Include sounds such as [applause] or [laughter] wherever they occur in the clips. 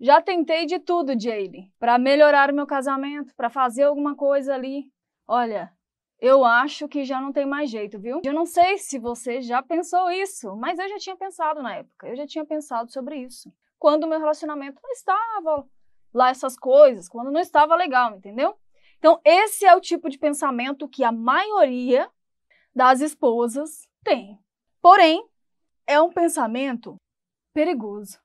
Já tentei de tudo, Jaylee, para melhorar o meu casamento, para fazer alguma coisa ali. Olha, eu acho que já não tem mais jeito, viu? Eu não sei se você já pensou isso, mas eu já tinha pensado na época. Eu já tinha pensado sobre isso. Quando o meu relacionamento não estava lá essas coisas, quando não estava legal, entendeu? Então, esse é o tipo de pensamento que a maioria das esposas tem. Porém, é um pensamento perigoso.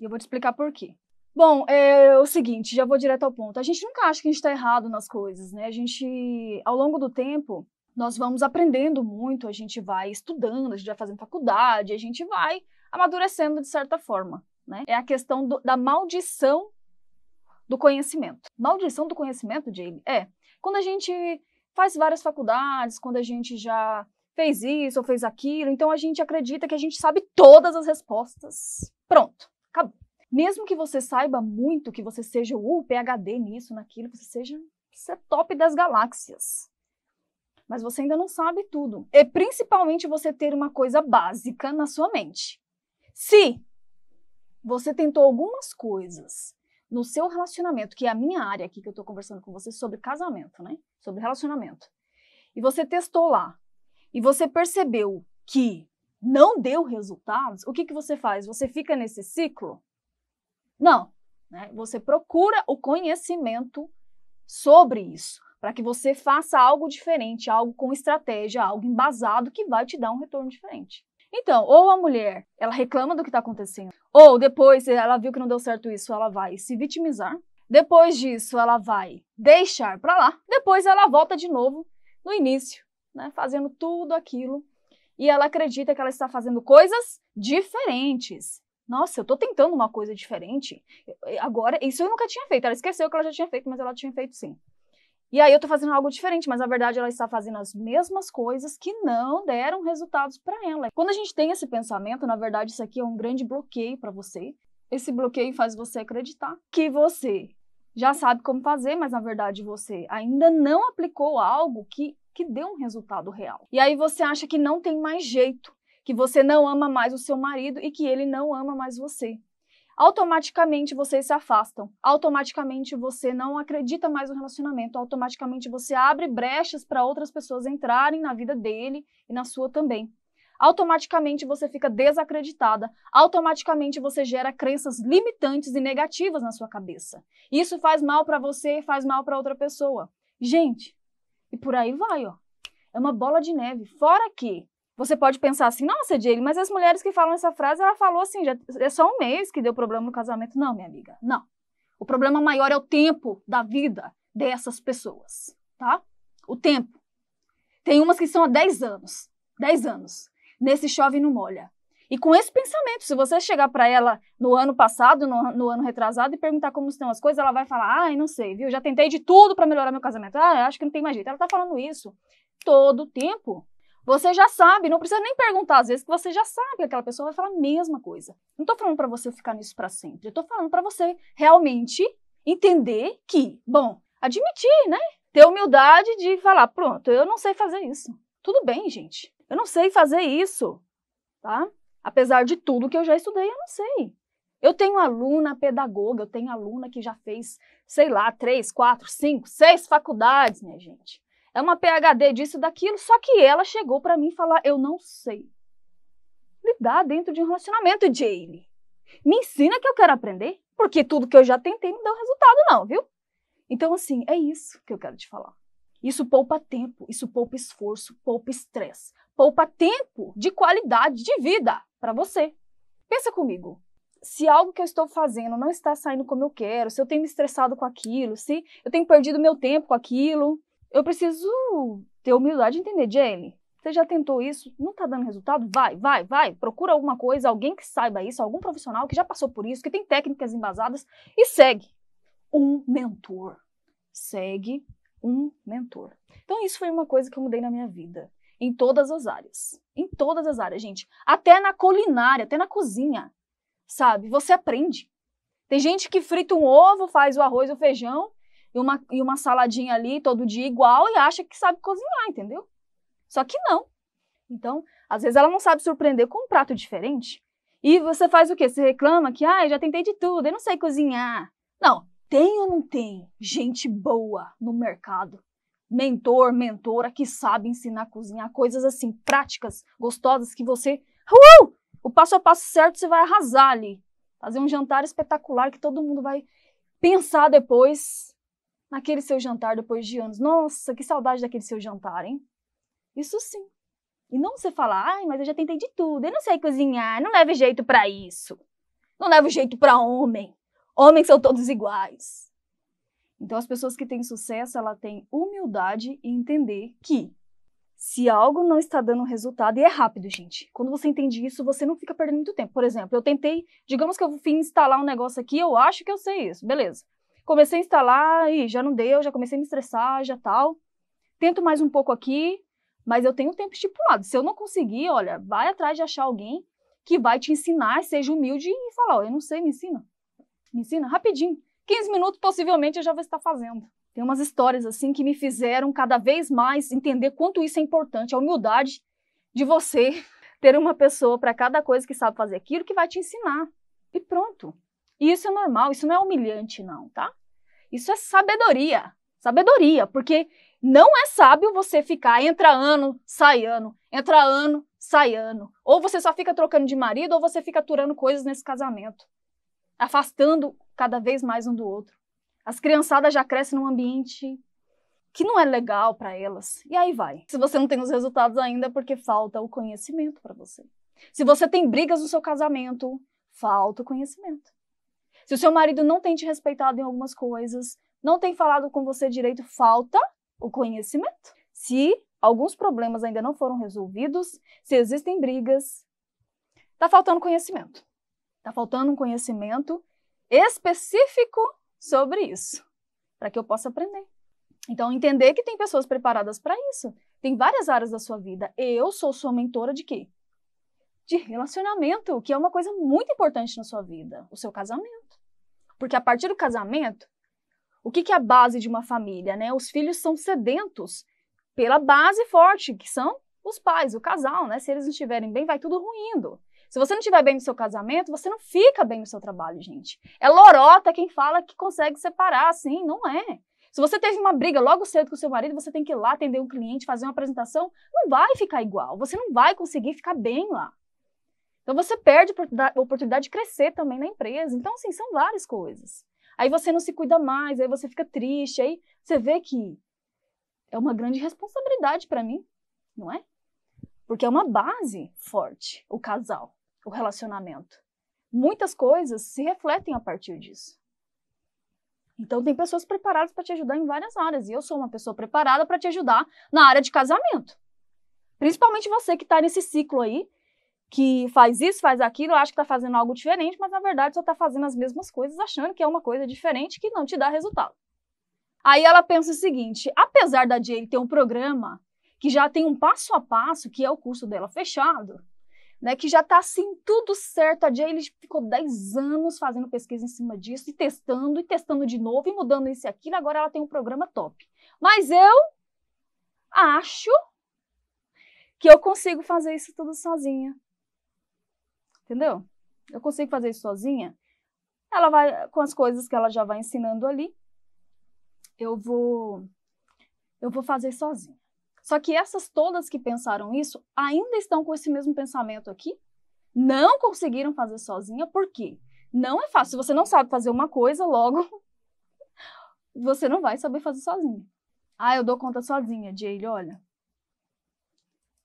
E eu vou te explicar por quê. Bom, é o seguinte, já vou direto ao ponto. A gente nunca acha que a gente está errado nas coisas, né? A gente, ao longo do tempo, nós vamos aprendendo muito, a gente vai estudando, a gente vai fazendo faculdade, a gente vai amadurecendo de certa forma, né? É a questão do, da maldição do conhecimento. Maldição do conhecimento, Jamie? é quando a gente faz várias faculdades, quando a gente já fez isso ou fez aquilo, então a gente acredita que a gente sabe todas as respostas. Pronto, acabou. Mesmo que você saiba muito, que você seja o PHD nisso, naquilo, você seja você é top das galáxias. Mas você ainda não sabe tudo. É principalmente você ter uma coisa básica na sua mente. Se você tentou algumas coisas no seu relacionamento, que é a minha área aqui que eu estou conversando com você sobre casamento, né? Sobre relacionamento. E você testou lá. E você percebeu que não deu resultados. O que, que você faz? Você fica nesse ciclo não. Né? Você procura o conhecimento sobre isso, para que você faça algo diferente, algo com estratégia, algo embasado que vai te dar um retorno diferente. Então, ou a mulher, ela reclama do que está acontecendo, ou depois ela viu que não deu certo isso, ela vai se vitimizar. Depois disso, ela vai deixar para lá. Depois ela volta de novo no início, né, fazendo tudo aquilo e ela acredita que ela está fazendo coisas diferentes. Nossa, eu tô tentando uma coisa diferente. Agora, isso eu nunca tinha feito. Ela esqueceu que ela já tinha feito, mas ela tinha feito sim. E aí eu tô fazendo algo diferente, mas na verdade ela está fazendo as mesmas coisas que não deram resultados para ela. Quando a gente tem esse pensamento, na verdade isso aqui é um grande bloqueio para você. Esse bloqueio faz você acreditar que você já sabe como fazer, mas na verdade você ainda não aplicou algo que que deu um resultado real. E aí você acha que não tem mais jeito que você não ama mais o seu marido e que ele não ama mais você. Automaticamente vocês se afastam, automaticamente você não acredita mais no relacionamento, automaticamente você abre brechas para outras pessoas entrarem na vida dele e na sua também. Automaticamente você fica desacreditada, automaticamente você gera crenças limitantes e negativas na sua cabeça. Isso faz mal para você e faz mal para outra pessoa. Gente, e por aí vai, ó. É uma bola de neve. Fora que você pode pensar assim, nossa, Jane, mas as mulheres que falam essa frase, ela falou assim, já, é só um mês que deu problema no casamento. Não, minha amiga, não. O problema maior é o tempo da vida dessas pessoas, tá? O tempo. Tem umas que são há 10 anos, 10 anos, nesse chove e não molha. E com esse pensamento, se você chegar para ela no ano passado, no, no, ano retrasado, e perguntar como estão as coisas, ela vai falar: ai, não sei, viu? Já tentei de tudo para melhorar meu casamento. Ah, acho que não tem mais jeito. Ela tá falando isso todo o tempo. Você já sabe, não precisa nem perguntar às vezes que você já sabe que aquela pessoa vai falar a mesma coisa. Não estou falando para você ficar nisso para sempre. Eu tô falando para você realmente entender que, bom, admitir, né? Ter humildade de falar, pronto, eu não sei fazer isso. Tudo bem, gente. Eu não sei fazer isso, tá? Apesar de tudo que eu já estudei, eu não sei. Eu tenho aluna pedagoga, eu tenho aluna que já fez, sei lá, três, quatro, cinco, seis faculdades, minha gente é uma PhD disso daquilo, só que ela chegou para mim falar, eu não sei lidar dentro de um relacionamento, Jane. Me ensina que eu quero aprender, porque tudo que eu já tentei não deu resultado não, viu? Então assim, é isso que eu quero te falar. Isso poupa tempo, isso poupa esforço, poupa estresse, poupa tempo de qualidade de vida para você. Pensa comigo, se algo que eu estou fazendo não está saindo como eu quero, se eu tenho me estressado com aquilo, se eu tenho perdido meu tempo com aquilo, eu preciso ter humildade de entender, Jenny. Você já tentou isso? Não tá dando resultado? Vai, vai, vai. Procura alguma coisa, alguém que saiba isso, algum profissional que já passou por isso, que tem técnicas embasadas e segue um mentor. Segue um mentor. Então isso foi uma coisa que eu mudei na minha vida, em todas as áreas. Em todas as áreas, gente. Até na culinária, até na cozinha. Sabe? Você aprende. Tem gente que frita um ovo, faz o arroz o feijão e uma, e uma saladinha ali todo dia igual e acha que sabe cozinhar, entendeu? Só que não. Então, às vezes ela não sabe surpreender com um prato diferente. E você faz o quê? Você reclama que, ah, eu já tentei de tudo, eu não sei cozinhar. Não, tem ou não tem gente boa no mercado? Mentor, mentora que sabe ensinar a cozinhar coisas assim, práticas, gostosas, que você. Uh! O passo a passo certo você vai arrasar ali. Fazer um jantar espetacular que todo mundo vai pensar depois naquele seu jantar depois de anos. Nossa, que saudade daquele seu jantar, hein? Isso sim. E não você falar, ai, mas eu já tentei de tudo, eu não sei cozinhar, não levo jeito para isso. Não levo jeito para homem. Homens são todos iguais. Então as pessoas que têm sucesso, ela tem humildade e entender que se algo não está dando resultado, e é rápido, gente. Quando você entende isso, você não fica perdendo muito tempo. Por exemplo, eu tentei, digamos que eu fui instalar um negócio aqui, eu acho que eu sei isso, beleza. Comecei a instalar e já não deu, já comecei a me estressar, já tal. Tento mais um pouco aqui, mas eu tenho um tempo estipulado. Se eu não conseguir, olha, vai atrás de achar alguém que vai te ensinar, seja humilde e falar, eu não sei, me ensina. Me ensina rapidinho. 15 minutos possivelmente eu já vou estar fazendo. Tem umas histórias assim que me fizeram cada vez mais entender quanto isso é importante, a humildade de você [laughs] ter uma pessoa para cada coisa que sabe fazer aquilo que vai te ensinar. E pronto. E isso é normal, isso não é humilhante, não, tá? Isso é sabedoria. Sabedoria, porque não é sábio você ficar entra ano, sai ano, entra ano, sai ano. Ou você só fica trocando de marido, ou você fica aturando coisas nesse casamento, afastando cada vez mais um do outro. As criançadas já crescem num ambiente que não é legal para elas. E aí vai. Se você não tem os resultados ainda, é porque falta o conhecimento para você. Se você tem brigas no seu casamento, falta o conhecimento. Se o seu marido não tem te respeitado em algumas coisas, não tem falado com você direito, falta o conhecimento. Se alguns problemas ainda não foram resolvidos, se existem brigas, está faltando conhecimento. Está faltando um conhecimento específico sobre isso, para que eu possa aprender. Então, entender que tem pessoas preparadas para isso. Tem várias áreas da sua vida. Eu sou sua mentora de quê? De relacionamento, que é uma coisa muito importante na sua vida, o seu casamento. Porque a partir do casamento, o que, que é a base de uma família? Né? Os filhos são sedentos pela base forte, que são os pais, o casal. Né? Se eles não estiverem bem, vai tudo ruindo. Se você não estiver bem no seu casamento, você não fica bem no seu trabalho, gente. É lorota quem fala que consegue separar, assim, não é. Se você teve uma briga logo cedo com seu marido, você tem que ir lá atender um cliente, fazer uma apresentação, não vai ficar igual. Você não vai conseguir ficar bem lá. Então você perde a oportunidade de crescer também na empresa. Então, assim, são várias coisas. Aí você não se cuida mais, aí você fica triste, aí você vê que é uma grande responsabilidade para mim, não é? Porque é uma base forte o casal, o relacionamento. Muitas coisas se refletem a partir disso. Então tem pessoas preparadas para te ajudar em várias áreas e eu sou uma pessoa preparada para te ajudar na área de casamento. Principalmente você que está nesse ciclo aí que faz isso, faz aquilo, acha que está fazendo algo diferente, mas na verdade só está fazendo as mesmas coisas, achando que é uma coisa diferente que não te dá resultado. Aí ela pensa o seguinte: apesar da Jane ter um programa que já tem um passo a passo, que é o curso dela fechado, né, que já está assim tudo certo. A Jay ficou 10 anos fazendo pesquisa em cima disso e testando e testando de novo e mudando isso e aquilo. Agora ela tem um programa top. Mas eu acho que eu consigo fazer isso tudo sozinha. Entendeu? Eu consigo fazer isso sozinha. Ela vai, com as coisas que ela já vai ensinando ali, eu vou, eu vou fazer sozinha. Só que essas todas que pensaram isso ainda estão com esse mesmo pensamento aqui, não conseguiram fazer sozinha, por quê? Não é fácil. Se você não sabe fazer uma coisa, logo [laughs] você não vai saber fazer sozinha. Ah, eu dou conta sozinha, ele. olha.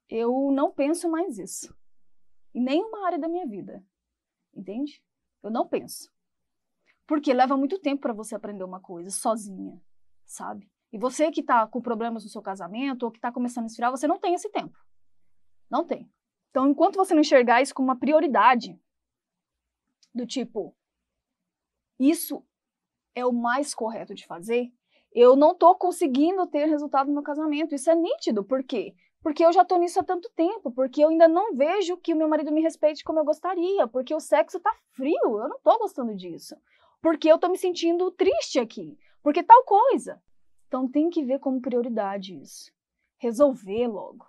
Eu não penso mais isso em nenhuma área da minha vida. Entende? Eu não penso. Porque leva muito tempo para você aprender uma coisa sozinha, sabe? E você que está com problemas no seu casamento ou que está começando a esfriar, você não tem esse tempo. Não tem. Então, enquanto você não enxergar isso como uma prioridade, do tipo, isso é o mais correto de fazer, eu não estou conseguindo ter resultado no meu casamento. Isso é nítido, porque porque eu já tô nisso há tanto tempo, porque eu ainda não vejo que o meu marido me respeite como eu gostaria, porque o sexo tá frio, eu não tô gostando disso. Porque eu tô me sentindo triste aqui, porque tal coisa. Então tem que ver como prioridade isso. Resolver logo.